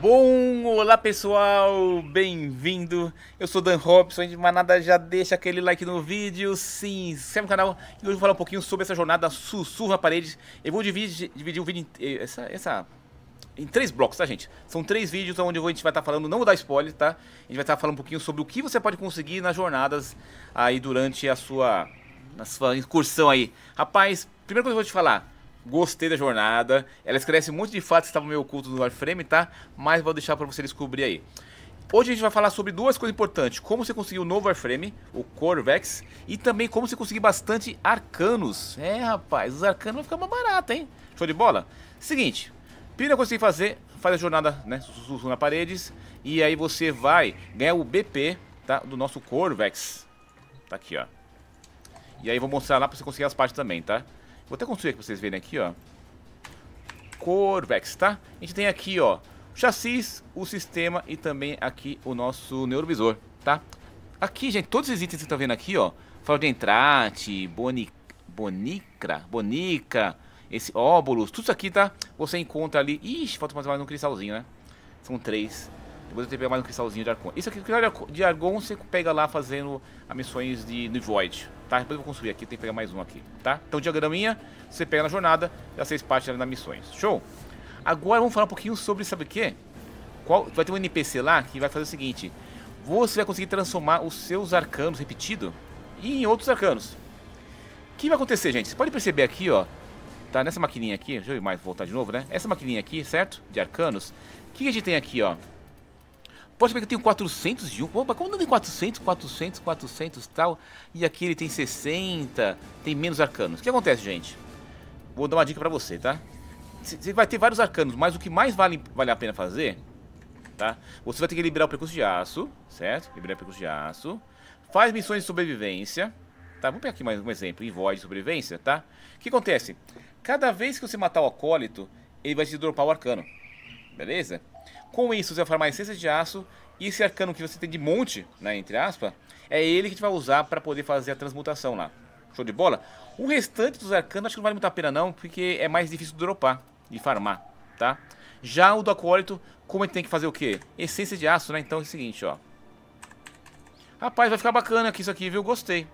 Bom, olá pessoal, bem-vindo. Eu sou Dan Robson, antes de mais nada já deixa aquele like no vídeo, se inscreve no canal e hoje vou falar um pouquinho sobre essa jornada Sussurra na Eu vou dividir, dividir o vídeo em, eh, essa, essa, em três blocos, tá gente? São três vídeos onde a gente vai estar tá falando, não vou dar spoiler, tá? A gente vai estar tá falando um pouquinho sobre o que você pode conseguir nas jornadas aí durante a sua, a sua incursão aí. Rapaz, primeiro que eu vou te falar, Gostei da jornada. Ela esclarece muito de fato, que estavam meio ocultos no wireframe, tá? Mas vou deixar para você descobrir aí. Hoje a gente vai falar sobre duas coisas importantes: como você conseguir o novo Warframe, o Corvex, e também como você conseguir bastante arcanos. É, rapaz, os arcanos vão ficar mais barato, hein? Show de bola? Seguinte, primeiro eu consegui fazer, faz a jornada, né? Sussurro na paredes, e aí você vai ganhar o BP tá, do nosso Corvex. Tá aqui, ó. E aí vou mostrar lá para você conseguir as partes também, tá? Vou até construir aqui pra vocês verem aqui, ó. Corvex, tá? A gente tem aqui, ó, o chassis, o sistema e também aqui o nosso neurovisor, tá? Aqui, gente, todos esses itens que estão tá vendo aqui, ó. Falo de entrate, boni... bonicra, bonica, esse óbulos, tudo isso aqui, tá? Você encontra ali... Ixi, falta mais um cristalzinho, né? São três. Depois eu tenho que pegar mais um cristalzinho de argon. Isso aqui, cristal de Argon, você pega lá fazendo as missões de, no Void, tá? Depois eu vou construir aqui, tem que pegar mais um aqui, tá? Então, diagraminha, você pega na jornada, e as seis partes nas missões. Show? Agora vamos falar um pouquinho sobre, sabe o quê? Qual, vai ter um NPC lá que vai fazer o seguinte. Você vai conseguir transformar os seus arcanos repetido em outros arcanos. O que vai acontecer, gente? Você pode perceber aqui, ó. Tá nessa maquininha aqui, deixa eu mais voltar de novo, né? Essa maquininha aqui, certo? De arcanos. O que a gente tem aqui, ó? Pode saber que eu tenho um. Opa, como não tem 400, 400, 400 tal? E aqui ele tem 60, tem menos arcanos. O que acontece, gente? Vou dar uma dica pra você, tá? Você vai ter vários arcanos, mas o que mais vale, vale a pena fazer, tá? Você vai ter que liberar o percurso de aço, certo? Liberar o percurso de aço. Faz missões de sobrevivência, tá? Vou pegar aqui mais um exemplo, envoy de sobrevivência, tá? O que acontece? Cada vez que você matar o acólito, ele vai te dropar o arcano, beleza? Com isso, você vai farmar essência de aço e esse arcano que você tem de monte, né, entre aspas, é ele que a gente vai usar para poder fazer a transmutação lá. Show de bola? O restante dos arcanos acho que não vale muito a pena não, porque é mais difícil de dropar e farmar, tá? Já o do acólito, como ele tem que fazer o quê? Essência de aço, né? Então é o seguinte, ó. Rapaz, vai ficar bacana aqui isso aqui, viu? Gostei.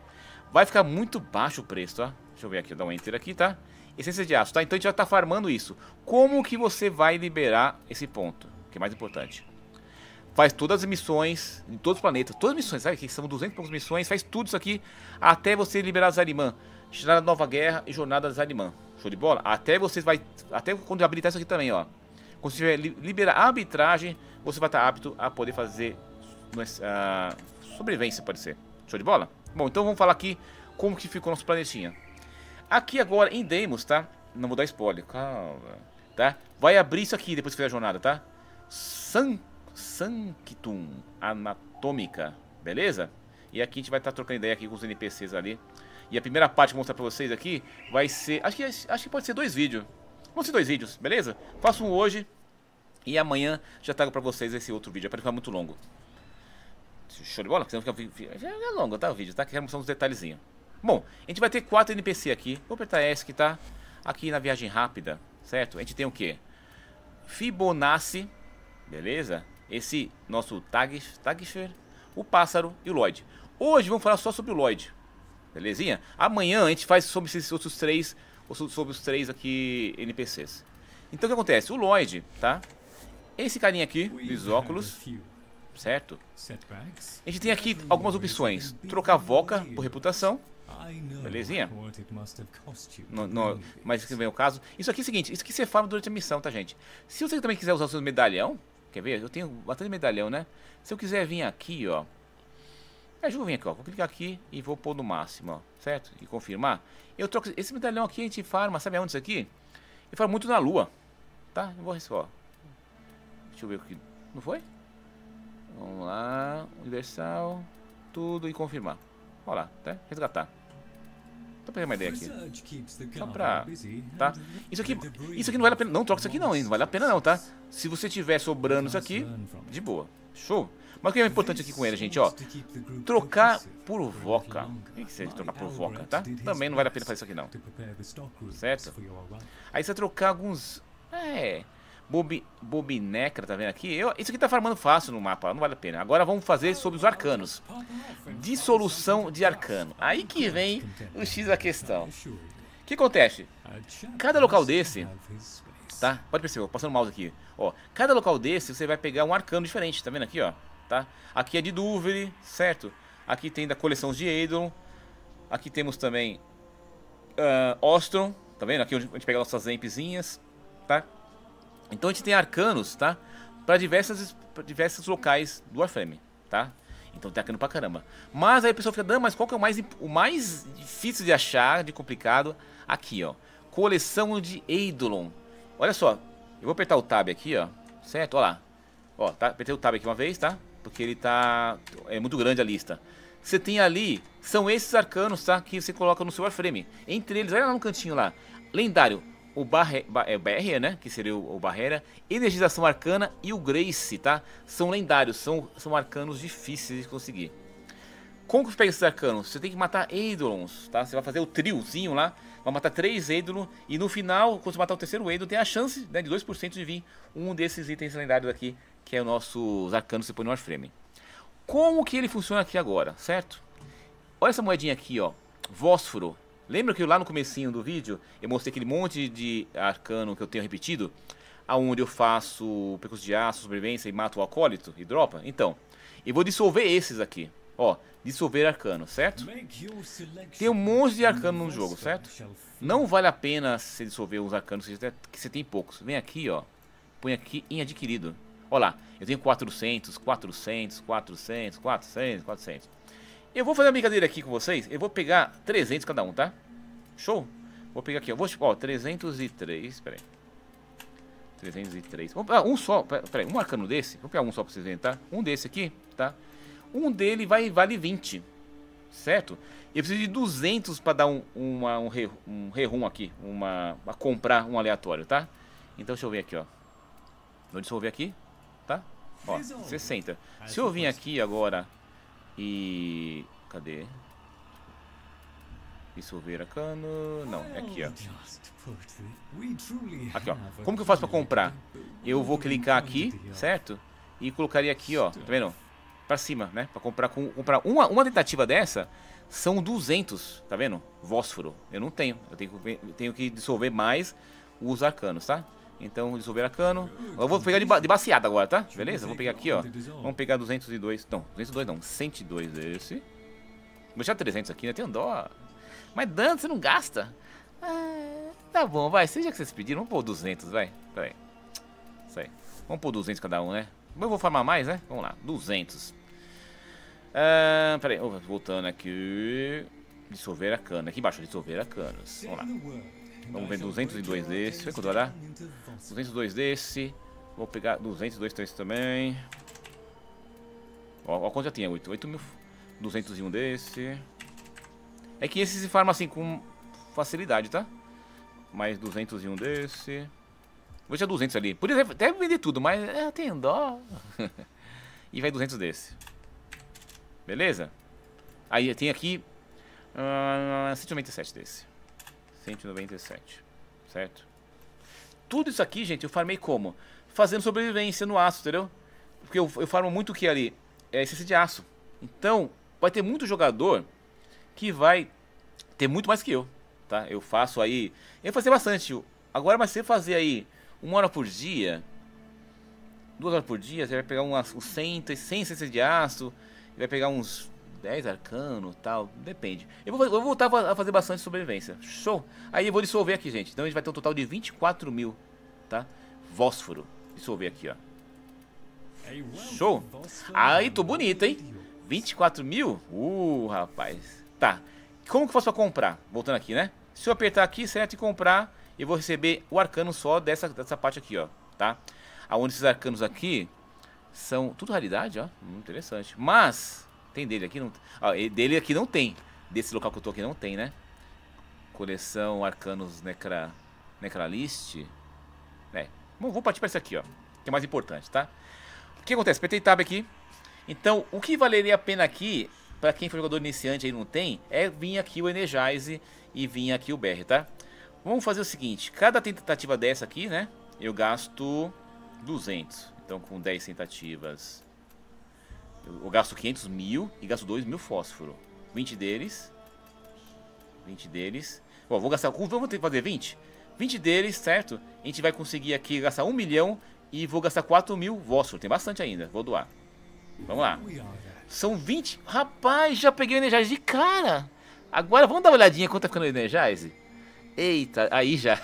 Vai ficar muito baixo o preço, ó. Deixa eu ver aqui, eu dar um enter aqui, tá? Essência de aço, tá? Então a gente já tá farmando isso. Como que você vai liberar esse ponto? que é mais importante. Faz todas as missões, em todos os planetas, todas as missões, sabe que são 200 e poucas missões, faz tudo isso aqui até você liberar Zarimã, Jornada da Nova Guerra e Jornada Zarimã. Show de bola? Até você vai, até quando habilitar isso aqui também, ó. Quando você liberar a arbitragem, você vai estar apto a poder fazer uh, sobrevivência, pode ser. Show de bola? Bom, então vamos falar aqui como que ficou nosso planetinha. Aqui agora em Demos, tá? Não vou dar spoiler, calma, tá? Vai abrir isso aqui depois que fizer a jornada, tá? san, Sanctum Anatômica, beleza? E aqui a gente vai estar tá trocando ideia aqui com os NPCs ali. E a primeira parte que eu vou mostrar pra vocês aqui vai ser... Acho que, acho que pode ser dois vídeos. Vão ser dois vídeos, beleza? Faço um hoje e amanhã já trago pra vocês esse outro vídeo. É pra ficar muito longo. Show de bola? Senão fica, fica, é longo, tá? O vídeo, tá? Quero mostrar uns detalhezinhos. Bom, a gente vai ter quatro NPC aqui. Vou apertar S que tá aqui na viagem rápida, certo? A gente tem o quê? Fibonacci Beleza? Esse nosso Tags, o Pássaro e o Lloyd. Hoje vamos falar só sobre o Lloyd. Belezinha? Amanhã a gente faz sobre esses outros três, sobre os três aqui NPCs. Então o que acontece? O Lloyd, tá? Esse carinha aqui, os óculos, certo? A gente tem aqui algumas opções. Trocar voca por reputação. Belezinha? No, não, mas que vem o caso. Isso aqui é o seguinte, isso aqui você farma durante a missão, tá gente? Se você também quiser usar o seu medalhão, Quer ver? Eu tenho bastante medalhão, né? Se eu quiser vir aqui, ó. Acho que eu aqui, ó. Vou clicar aqui e vou pôr no máximo, ó. Certo? E confirmar. Eu troco... Esse medalhão aqui a gente farma, sabe aonde isso aqui? Eu farmo muito na lua. Tá? Eu vou só. Deixa eu ver aqui. Não foi? Vamos lá. Universal. Tudo e confirmar. Olha lá, tá? Resgatar. Tô pegando pegar uma ideia aqui. Só pra... Tá? Isso aqui, isso aqui não vale a pena. Não troca isso aqui não, hein? Não vale a pena não, tá? Se você tiver sobrando isso aqui, de boa. Show. Mas o que é importante aqui com ele, gente, ó. Trocar por Voca. Tem que, ser de trocar por Voca, tá? Também não vale a pena fazer isso aqui não. Certo? Aí você vai trocar alguns... É... Bobi, Bobinecra, tá vendo aqui? Eu, isso aqui tá farmando fácil no mapa, não vale a pena. Agora vamos fazer sobre os arcanos. Dissolução de arcano. Aí que vem o X da questão. O que acontece? Cada local desse, tá? Pode perceber, passando o mouse aqui. Ó, cada local desse você vai pegar um arcano diferente, tá vendo aqui, ó? Tá? Aqui é de Dúvere, certo? Aqui tem da coleção de Eidolon. Aqui temos também uh, tá vendo? Aqui onde a gente pega nossas ampzinhas, tá? Então a gente tem arcanos, tá? Pra, diversas, pra diversos locais do Warframe, tá? Então tem arcano pra caramba. Mas aí a pessoa fica, dando, mas qual que é o mais, o mais difícil de achar, de complicado? Aqui, ó. Coleção de Eidolon. Olha só, eu vou apertar o tab aqui, ó. Certo? Olha lá. Ó, tá, apertei o tab aqui uma vez, tá? Porque ele tá... É muito grande a lista. Você tem ali, são esses arcanos, tá? Que você coloca no seu Warframe. Entre eles, olha lá no cantinho lá. Lendário, o Barre, é, Barre, né? Que seria o, o Barreira. Energização Arcana e o Grace, tá? São lendários, são, são arcanos difíceis de conseguir. Como que você pega esses arcanos? Você tem que matar Eidolons, tá? Você vai fazer o triozinho lá, vai matar três Eidolon e no final, quando você matar o terceiro Eidolon, tem a chance né, de 2% de vir um desses itens lendários aqui, que é o nosso Arcano que você põe no Warframe. Como que ele funciona aqui agora, certo? Olha essa moedinha aqui, ó. Vósforo Lembra que lá no comecinho do vídeo eu mostrei aquele monte de arcano que eu tenho repetido? aonde eu faço percurso de aço, sobrevivência e mato o acólito e dropa? Então, eu vou dissolver esses aqui. Ó, dissolver arcano, certo? Tem um monte de arcano no jogo, certo? Não vale a pena se dissolver os arcanos que você tem poucos. Vem aqui, ó. Põe aqui em adquirido. Olha lá, eu tenho 400, 400, 400, 400, 400. Eu vou fazer uma brincadeira aqui com vocês. Eu vou pegar 300 cada um, tá? Show? Vou pegar aqui, ó. Vou, ó, 303. Pera aí. 303. Vou, ah, um só. Pera aí, um arcano desse. Vou pegar um só pra vocês verem, tá? Um desse aqui, tá? Um dele vai, vale 20. Certo? Eu preciso de 200 pra dar um, uma, um, re, um rerum aqui. Uma, pra comprar um aleatório, tá? Então deixa eu ver aqui, ó. Vou dissolver aqui, tá? Ó, 60. Ah, Se eu vir aqui agora e... cadê? Dissolver Silveira Cano... Não, é aqui, ó. Oh, aqui, ó. Como que eu faço pra comprar? Eu vou clicar aqui, certo? E colocaria aqui, ó. Tá vendo? Pra cima, né? Pra comprar com... Comprar uma, uma tentativa dessa são 200, tá vendo? Fósforo. Eu não tenho. Eu tenho, que, tenho que dissolver mais os arcanos, tá? Então, dissolver a cano. Eu vou pegar de, ba de baseada agora, tá? Beleza? Vou pegar aqui, ó. Vamos pegar 202. Não, 202 não. 102 esse. Vou deixar 300 aqui, né? Tem dó. Mas dano, você não gasta. Ah, tá bom, vai. Seja que vocês pediram, vamos pôr 200, vai. Pera aí. Isso aí. Vamos pôr 200 cada um, né? Mas Eu vou farmar mais, né? Vamos lá. 200. Ah, pera aí. Voltando aqui. Dissolver a cana. Aqui embaixo, dissolver a canos. Vamos lá. Vamos ver 202 desse. Será que 202 desse. Vou pegar 202 desse também. Ó, ó quanto já tinha? 8. mil. 201 desse. É que esse se farma assim com facilidade, tá? Mais 201 desse. Vou deixar 200 ali. Por exemplo, até vender tudo, mas é, tem dó. e vai 200 desse. Beleza? Aí tem aqui uh, ah, 197 desse. 197, certo? Tudo isso aqui, gente, eu farmei como? Fazendo sobrevivência no aço, entendeu? Porque eu, eu farmo muito o que ali? É essência de aço. Então, vai ter muito jogador que vai ter muito mais que eu, tá? Eu faço aí... Eu fazer bastante. Agora, mas se você fazer aí uma hora por dia, duas horas por dia, você vai pegar uns 100, 100 essências de aço, vai pegar uns 10 arcano tal, depende. Eu vou, eu vou voltar a fazer bastante sobrevivência, show? Aí eu vou dissolver aqui, gente, então a gente vai ter um total de 24 mil, tá? Vósforo, dissolver aqui, ó. Show! Aí, tô bonito, hein? 24 mil? Uh, rapaz. Tá, como que eu faço pra comprar? Voltando aqui, né? Se eu apertar aqui, certo, e comprar, eu vou receber o arcano só dessa, dessa parte aqui, ó, tá? Aonde esses arcanos aqui são tudo raridade, ó, hum, interessante. Mas, tem dele aqui? Não... Ah, dele aqui não tem. Desse local que eu tô aqui não tem, né? Coleção Arcanos Necra... Necralist. É. Bom, vamos partir para isso aqui, ó. Que é mais importante, tá? O que acontece? Apertei tab aqui. Então, o que valeria a pena aqui, para quem for jogador iniciante e não tem, é vir aqui o Energize e vir aqui o BR, tá? Vamos fazer o seguinte. Cada tentativa dessa aqui, né? Eu gasto 200. Então, com 10 tentativas eu, gasto 500 mil e gasto 2 mil fósforo. 20 deles. 20 deles. Bom, vou gastar. Vamos ter que fazer 20? 20 deles, certo? A gente vai conseguir aqui gastar 1 milhão e vou gastar 4 mil fósforo. Tem bastante ainda. Vou doar. Vamos lá. São 20. Rapaz, já peguei o Energize de cara. Agora vamos dar uma olhadinha quanto tá ficando o Energize. Eita, aí já.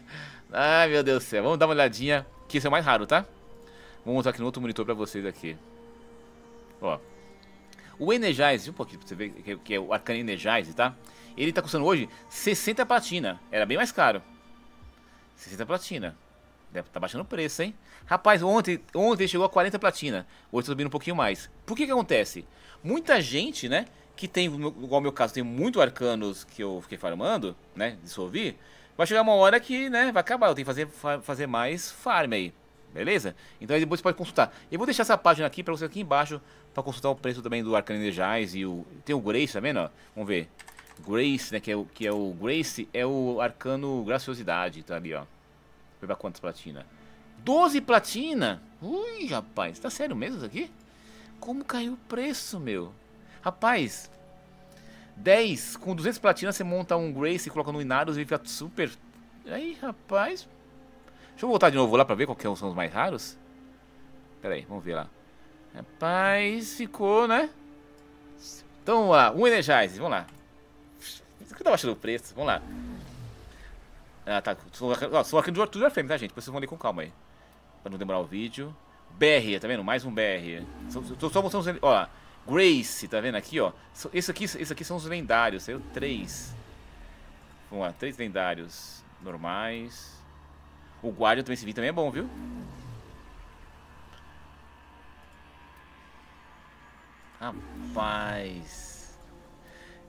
Ai, meu Deus do céu. Vamos dar uma olhadinha, que isso é mais raro, tá? Vou mostrar aqui no outro monitor pra vocês aqui. Ó. O Energize, um pouquinho pra você ver que é o Arcane Energize, tá? Ele tá custando hoje 60 platina. Era bem mais caro. 60 platina. Tá baixando o preço, hein? Rapaz, ontem, ontem chegou a 40 platina. Hoje tá subindo um pouquinho mais. Por que que acontece? Muita gente, né? Que tem, igual meu caso, tem muito arcanos que eu fiquei farmando, né? Dissolvi. Vai chegar uma hora que, né? Vai acabar. Eu tenho que fazer, fazer mais farm aí. Beleza? Então aí depois você pode consultar. Eu vou deixar essa página aqui para você aqui embaixo para consultar o preço também do Arcanejais e o tem o Grace também, tá vendo? Vamos ver. Grace, né, que é o que é o Grace é o arcano graciosidade, tá ali, ó. Foi para quantas platina? 12 platina. Ui, rapaz, tá sério mesmo isso aqui? Como caiu o preço, meu? Rapaz, 10 com 200 platina você monta um Grace, e coloca no Inaros e fica super Aí, rapaz, Deixa eu voltar de novo lá pra ver qual são os mais raros. Pera aí, vamos ver lá. Rapaz, ficou, né? Então vamos lá, um Energize, vamos lá. O que eu tava achando o preço, vamos lá. Ah, tá. Sou aqui do Tudo Frame, tá, gente? Vocês vão ler com calma aí. Pra não demorar o vídeo. BR, tá vendo? Mais um BR. Tô só mostrando os. Ó, Grace, tá vendo aqui, ó? Esse aqui, esse aqui são os lendários, saiu três. Vamos lá, três lendários normais. O Guardian também, esse vídeo também é bom, viu? Rapaz.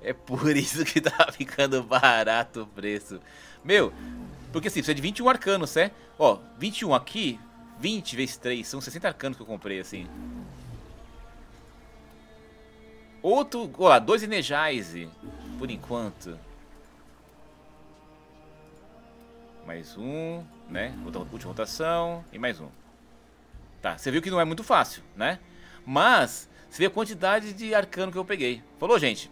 É por isso que tá ficando barato o preço. Meu, porque assim, precisa de 21 arcanos, né? Ó, 21 aqui, 20 vezes 3, são 60 arcanos que eu comprei, assim. Outro, ó lá, dois Energize, por enquanto. Mais um né? Última rotação e mais um. Tá, você viu que não é muito fácil, né? Mas, você vê a quantidade de arcano que eu peguei. Falou, gente?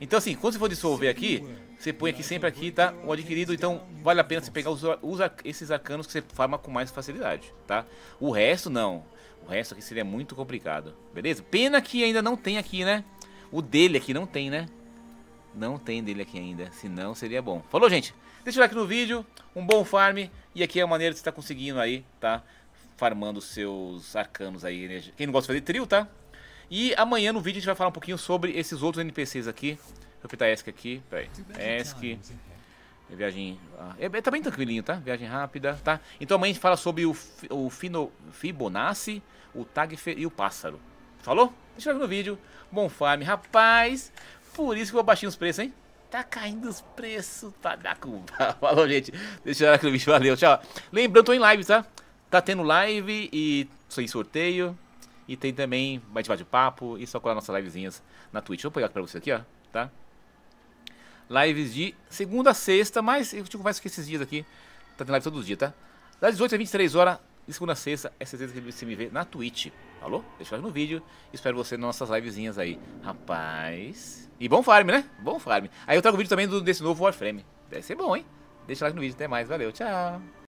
Então, assim, quando você for dissolver aqui, você põe aqui sempre aqui, tá? O adquirido, então vale a pena você pegar os, os, esses arcanos que você farma com mais facilidade, tá? O resto, não. O resto aqui seria muito complicado, beleza? Pena que ainda não tem aqui, né? O dele aqui não tem, né? Não tem dele aqui ainda, senão seria bom. Falou, gente? Deixa o like no vídeo, um bom farm e aqui é a maneira que você tá conseguindo aí, tá? Farmando seus arcanos aí. Quem não gosta de fazer trio, tá? E amanhã no vídeo a gente vai falar um pouquinho sobre esses outros NPCs aqui. Deixa eu apertar ESC aqui, peraí. ESC. É viagem. Ah, é, é, tá bem tranquilinho, tá? Viagem rápida, tá? Então amanhã a gente fala sobre o, o Fino, Fibonacci, o Tagfer e o pássaro. Falou? Deixa eu ver no vídeo. Bom farm, rapaz. Por isso que eu baixei os preços, hein? tá caindo os preços. Tá da culpa. Falou, gente. Deixa eu olhar aqui no vídeo. Valeu, tchau. Lembrando, tô em live, tá? Tá tendo live e sem sorteio. E tem também mais bate papo e só colar nossas livezinhas na Twitch. Vou pegar aqui pra vocês aqui, ó. Tá? Lives de segunda a sexta, mas eu te confesso que esses dias aqui tá tendo live todos os dias, tá? Das 18 às 23 horas de segunda a sexta, é certeza que você me vê na Twitch. Alô? Deixa o like no vídeo. Espero você nas nossas livezinhas aí. Rapaz. E bom farm, né? Bom farm. Aí eu trago vídeo também do, desse novo Warframe. Deve ser bom, hein? Deixa o like no vídeo. Até mais. Valeu. Tchau.